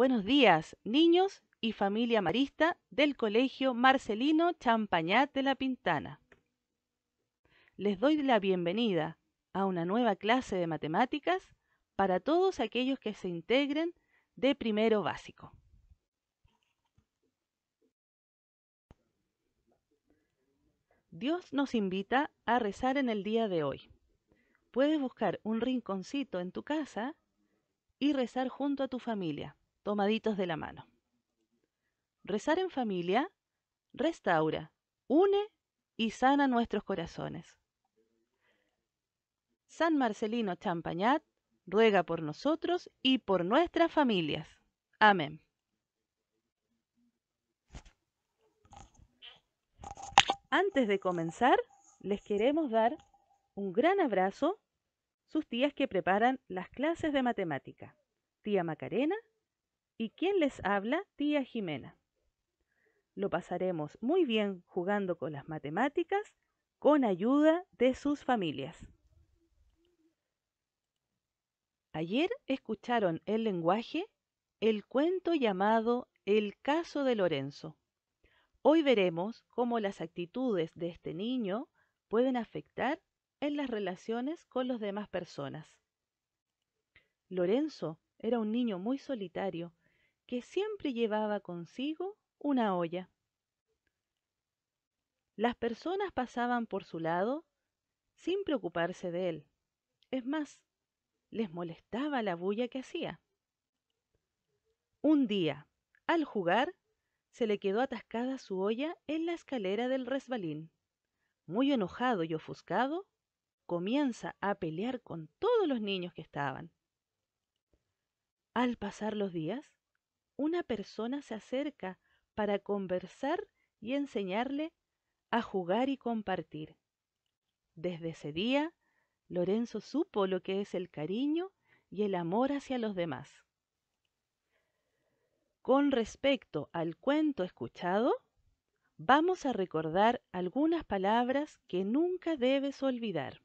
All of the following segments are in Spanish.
Buenos días, niños y familia marista del Colegio Marcelino Champañat de la Pintana. Les doy la bienvenida a una nueva clase de matemáticas para todos aquellos que se integren de primero básico. Dios nos invita a rezar en el día de hoy. Puedes buscar un rinconcito en tu casa y rezar junto a tu familia tomaditos de la mano. Rezar en familia restaura, une y sana nuestros corazones. San Marcelino Champañat ruega por nosotros y por nuestras familias. Amén. Antes de comenzar, les queremos dar un gran abrazo sus tías que preparan las clases de matemática, tía Macarena ¿Y quién les habla? Tía Jimena. Lo pasaremos muy bien jugando con las matemáticas con ayuda de sus familias. Ayer escucharon el lenguaje, el cuento llamado El caso de Lorenzo. Hoy veremos cómo las actitudes de este niño pueden afectar en las relaciones con las demás personas. Lorenzo era un niño muy solitario que siempre llevaba consigo una olla. Las personas pasaban por su lado sin preocuparse de él. Es más, les molestaba la bulla que hacía. Un día, al jugar, se le quedó atascada su olla en la escalera del resbalín. Muy enojado y ofuscado, comienza a pelear con todos los niños que estaban. Al pasar los días, una persona se acerca para conversar y enseñarle a jugar y compartir. Desde ese día, Lorenzo supo lo que es el cariño y el amor hacia los demás. Con respecto al cuento escuchado, vamos a recordar algunas palabras que nunca debes olvidar.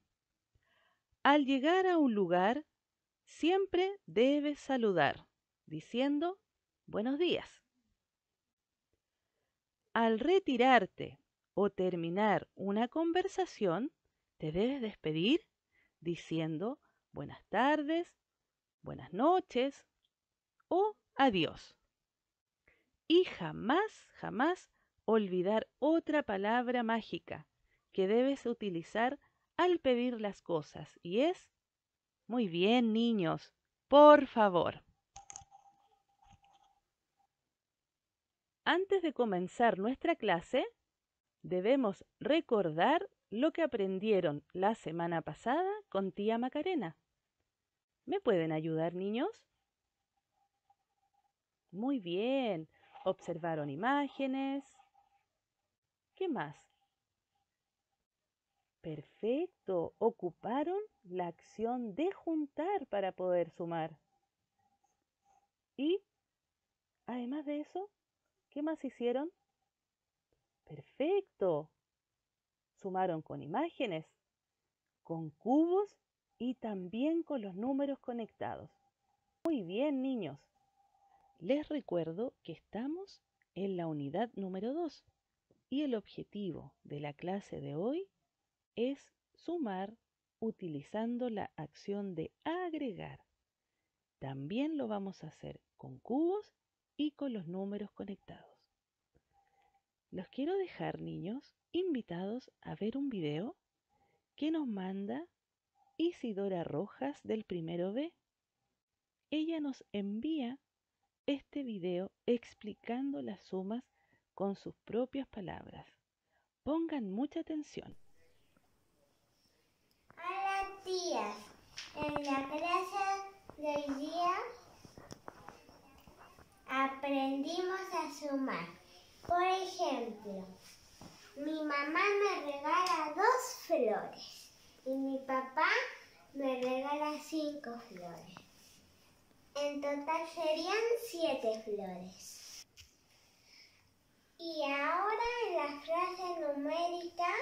Al llegar a un lugar, siempre debes saludar, diciendo Buenos días. Al retirarte o terminar una conversación, te debes despedir diciendo buenas tardes, buenas noches o adiós. Y jamás, jamás olvidar otra palabra mágica que debes utilizar al pedir las cosas y es, muy bien niños, por favor. Antes de comenzar nuestra clase, debemos recordar lo que aprendieron la semana pasada con tía Macarena. ¿Me pueden ayudar, niños? Muy bien. Observaron imágenes. ¿Qué más? Perfecto. Ocuparon la acción de juntar para poder sumar. Y, además de eso, ¿Qué más hicieron? Perfecto. Sumaron con imágenes, con cubos y también con los números conectados. Muy bien, niños. Les recuerdo que estamos en la unidad número 2 y el objetivo de la clase de hoy es sumar utilizando la acción de agregar. También lo vamos a hacer con cubos y con los números conectados. Los quiero dejar, niños, invitados a ver un video que nos manda Isidora Rojas del primero B. Ella nos envía este video explicando las sumas con sus propias palabras. Pongan mucha atención. Hola tías, en la clase de día aprendimos a sumar. Por ejemplo, mi mamá me regala dos flores y mi papá me regala cinco flores. En total serían siete flores. Y ahora en la frase numérica,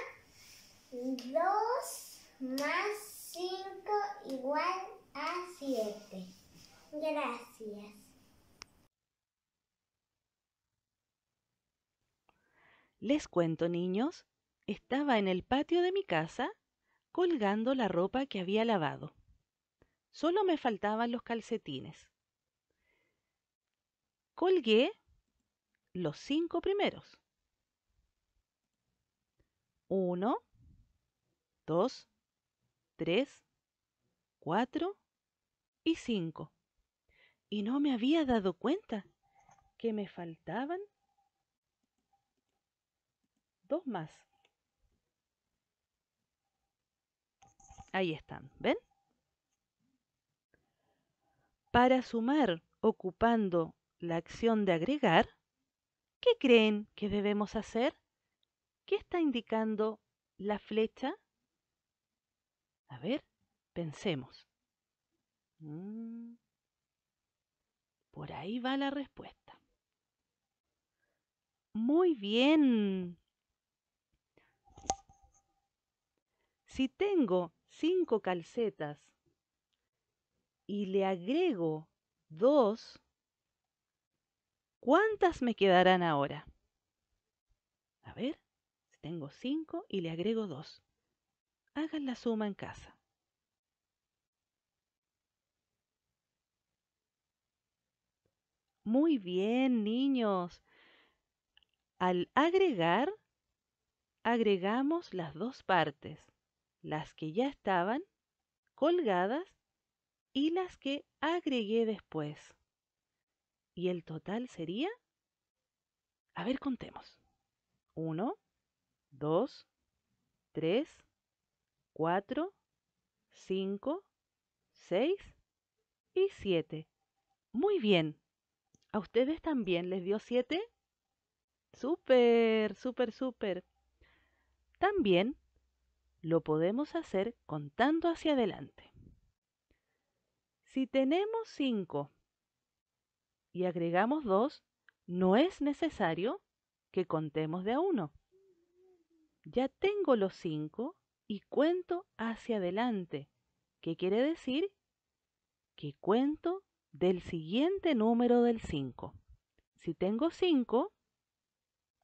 dos más 5 igual a siete. Gracias. Les cuento, niños, estaba en el patio de mi casa colgando la ropa que había lavado. Solo me faltaban los calcetines. Colgué los cinco primeros. Uno, dos, tres, cuatro y cinco. Y no me había dado cuenta que me faltaban dos más. Ahí están, ¿ven? Para sumar ocupando la acción de agregar, ¿qué creen que debemos hacer? ¿Qué está indicando la flecha? A ver, pensemos. Mm. Por ahí va la respuesta. Muy bien. si tengo cinco calcetas y le agrego dos, ¿cuántas me quedarán ahora? A ver, si tengo cinco y le agrego dos. Hagan la suma en casa. Muy bien, niños. Al agregar, agregamos las dos partes las que ya estaban colgadas y las que agregué después. ¿Y el total sería? A ver, contemos. 1, 2, 3, 4, 5, 6 y 7. Muy bien. ¿A ustedes también les dio 7? Súper, súper, súper. También lo podemos hacer contando hacia adelante. Si tenemos 5 y agregamos 2, no es necesario que contemos de a 1. Ya tengo los 5 y cuento hacia adelante, ¿Qué quiere decir que cuento del siguiente número del 5. Si tengo 5,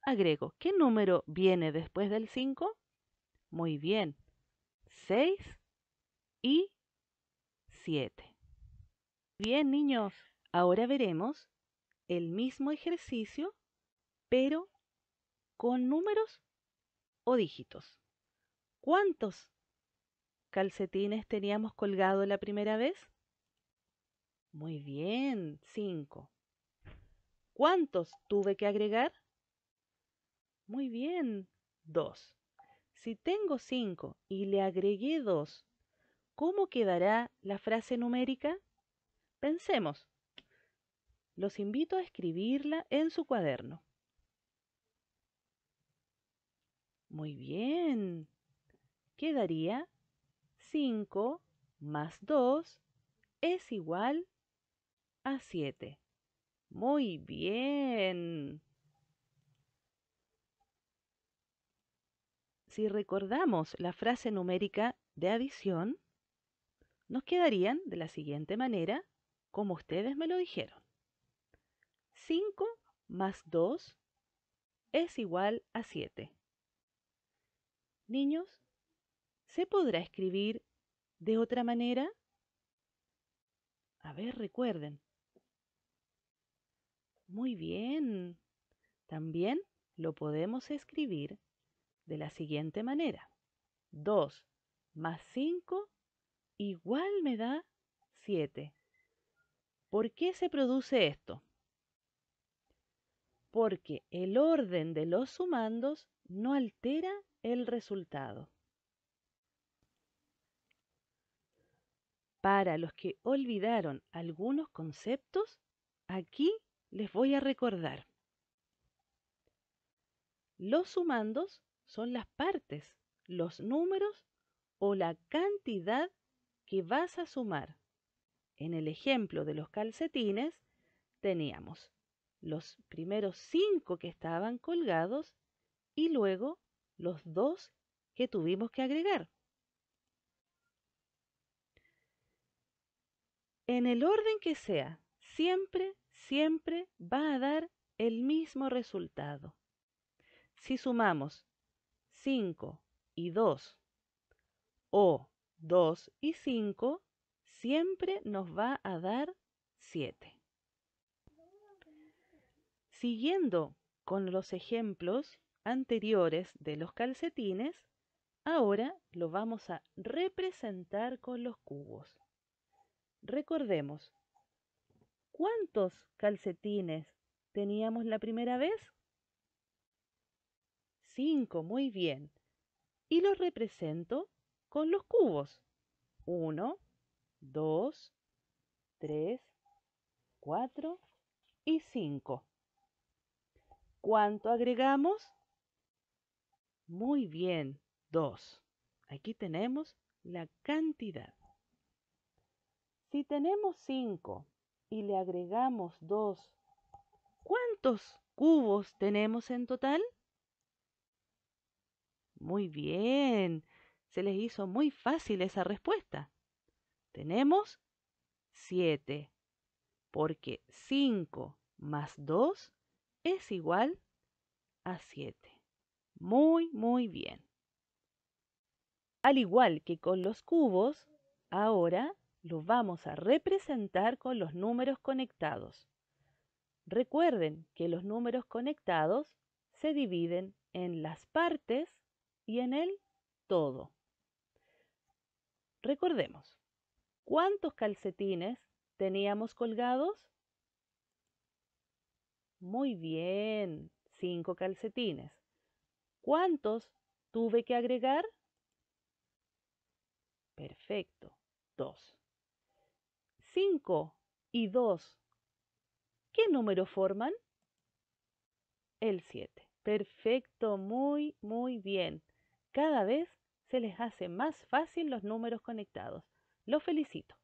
agrego, ¿qué número viene después del 5? Muy bien. 6 y 7. Bien, niños, ahora veremos el mismo ejercicio, pero con números o dígitos. ¿Cuántos calcetines teníamos colgado la primera vez? Muy bien, 5. ¿Cuántos tuve que agregar? Muy bien, 2. Si tengo 5 y le agregué 2, ¿cómo quedará la frase numérica? Pensemos. Los invito a escribirla en su cuaderno. Muy bien. Quedaría 5 más 2 es igual a 7. Muy bien. si recordamos la frase numérica de adición, nos quedarían de la siguiente manera, como ustedes me lo dijeron. 5 más 2 es igual a 7. Niños, ¿se podrá escribir de otra manera? A ver, recuerden. Muy bien. También lo podemos escribir de la siguiente manera. 2 más 5 igual me da 7. ¿Por qué se produce esto? Porque el orden de los sumandos no altera el resultado. Para los que olvidaron algunos conceptos, aquí les voy a recordar. Los sumandos son las partes, los números o la cantidad que vas a sumar. En el ejemplo de los calcetines teníamos los primeros cinco que estaban colgados y luego los dos que tuvimos que agregar. En el orden que sea, siempre, siempre va a dar el mismo resultado. Si sumamos 5 y 2 o 2 y 5 siempre nos va a dar 7. Siguiendo con los ejemplos anteriores de los calcetines, ahora lo vamos a representar con los cubos. Recordemos, ¿cuántos calcetines teníamos la primera vez? 5, muy bien. Y los represento con los cubos. 1, 2, 3, 4 y 5. ¿Cuánto agregamos? Muy bien, 2. Aquí tenemos la cantidad. Si tenemos 5 y le agregamos 2, ¿cuántos cubos tenemos en total? Muy bien. Se les hizo muy fácil esa respuesta. Tenemos 7, porque 5 más 2 es igual a 7. Muy, muy bien. Al igual que con los cubos, ahora los vamos a representar con los números conectados. Recuerden que los números conectados se dividen en las partes y en él, todo. Recordemos, ¿cuántos calcetines teníamos colgados? Muy bien, cinco calcetines. ¿Cuántos tuve que agregar? Perfecto, dos. Cinco y dos. ¿Qué número forman? El siete. Perfecto, muy, muy bien. Cada vez se les hace más fácil los números conectados. Lo felicito.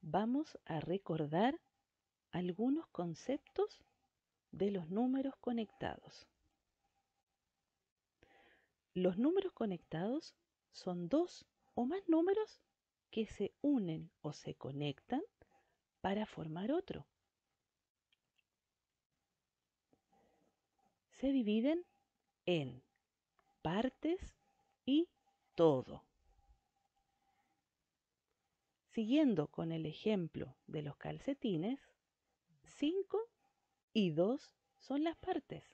Vamos a recordar algunos conceptos de los números conectados. Los números conectados son dos o más números que se unen o se conectan para formar otro. Se dividen en partes y todo. Siguiendo con el ejemplo de los calcetines, 5 y 2 son las partes.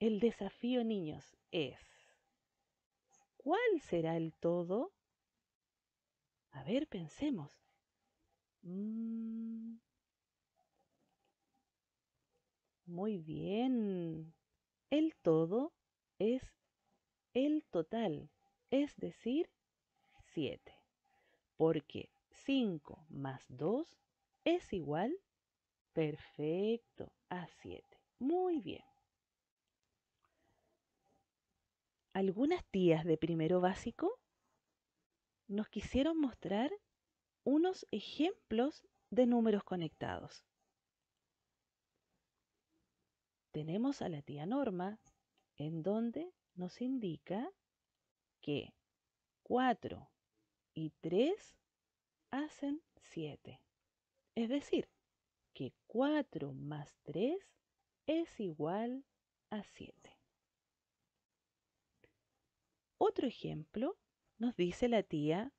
El desafío, niños, es ¿cuál será el todo? A ver, pensemos. Mm. Muy bien. El todo es el total, es decir, 7, porque 5 más 2 es igual, perfecto, a 7. Muy bien. Algunas tías de primero básico nos quisieron mostrar unos ejemplos de números conectados tenemos a la tía Norma, en donde nos indica que 4 y 3 hacen 7. Es decir, que 4 más 3 es igual a 7. Otro ejemplo nos dice la tía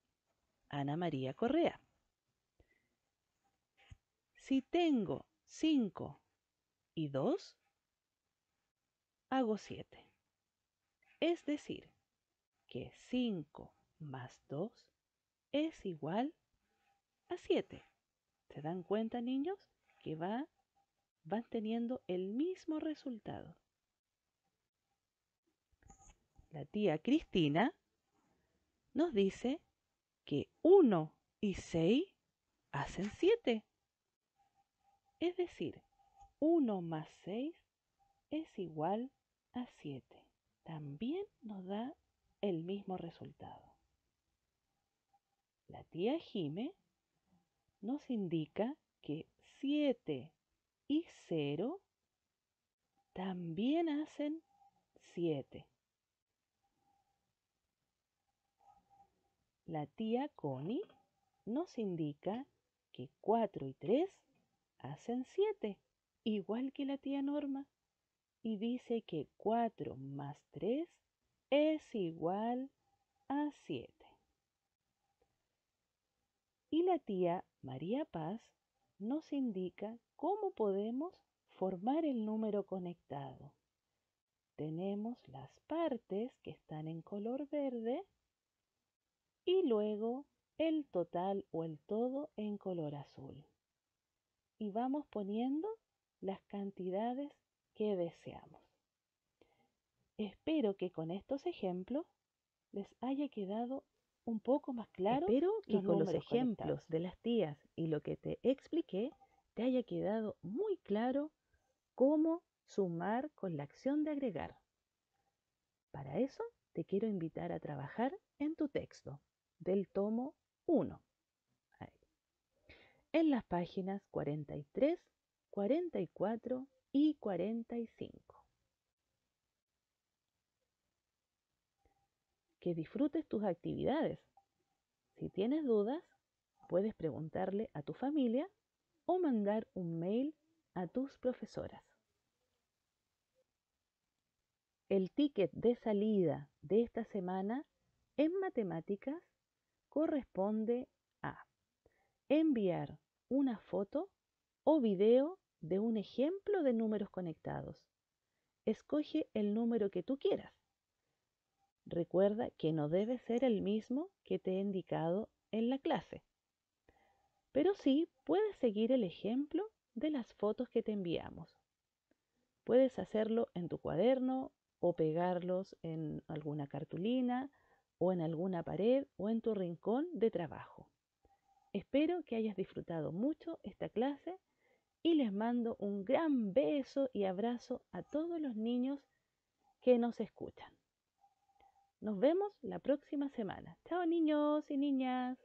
Ana María Correa. Si tengo 5 y 2, hago 7. Es decir, que 5 más 2 es igual a 7. ¿Se dan cuenta, niños? Que va, van teniendo el mismo resultado. La tía Cristina nos dice que 1 y 6 hacen 7. Es decir, 1 más 6 es igual a a 7. También nos da el mismo resultado. La tía Jime nos indica que 7 y 0 también hacen 7. La tía Connie nos indica que 4 y 3 hacen 7, igual que la tía Norma y dice que 4 más 3 es igual a 7. Y la tía María Paz nos indica cómo podemos formar el número conectado. Tenemos las partes que están en color verde y luego el total o el todo en color azul. Y vamos poniendo las cantidades que deseamos. Espero que con estos ejemplos les haya quedado un poco más claro. Espero que con los ejemplos de las tías y lo que te expliqué te haya quedado muy claro cómo sumar con la acción de agregar. Para eso te quiero invitar a trabajar en tu texto del tomo 1. En las páginas 43, 44 y 45. Que disfrutes tus actividades. Si tienes dudas, puedes preguntarle a tu familia o mandar un mail a tus profesoras. El ticket de salida de esta semana en matemáticas corresponde a enviar una foto o video de un ejemplo de números conectados. Escoge el número que tú quieras. Recuerda que no debe ser el mismo que te he indicado en la clase, pero sí puedes seguir el ejemplo de las fotos que te enviamos. Puedes hacerlo en tu cuaderno o pegarlos en alguna cartulina o en alguna pared o en tu rincón de trabajo. Espero que hayas disfrutado mucho esta clase y les mando un gran beso y abrazo a todos los niños que nos escuchan. Nos vemos la próxima semana. Chao niños y niñas.